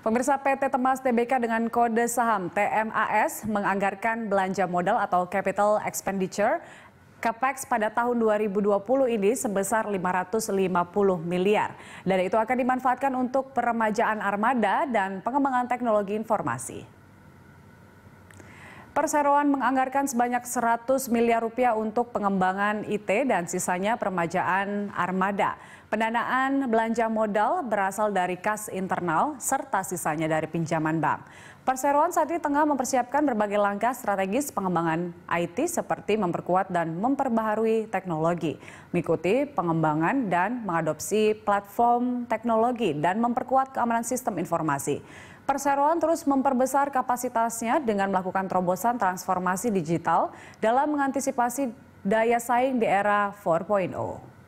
Pemirsa PT Temas TBK dengan kode saham TMAS menganggarkan belanja modal atau capital expenditure CAPEX pada tahun 2020 ini sebesar 550 miliar. Dan itu akan dimanfaatkan untuk peremajaan armada dan pengembangan teknologi informasi. Perseroan menganggarkan sebanyak 100 miliar rupiah untuk pengembangan IT dan sisanya peremajaan armada. Pendanaan belanja modal berasal dari kas internal serta sisanya dari pinjaman bank. Perseroan saat ini tengah mempersiapkan berbagai langkah strategis pengembangan IT seperti memperkuat dan memperbaharui teknologi, mengikuti pengembangan dan mengadopsi platform teknologi dan memperkuat keamanan sistem informasi. Perseroan terus memperbesar kapasitasnya dengan melakukan terobosan transformasi digital dalam mengantisipasi daya saing di era 4.0.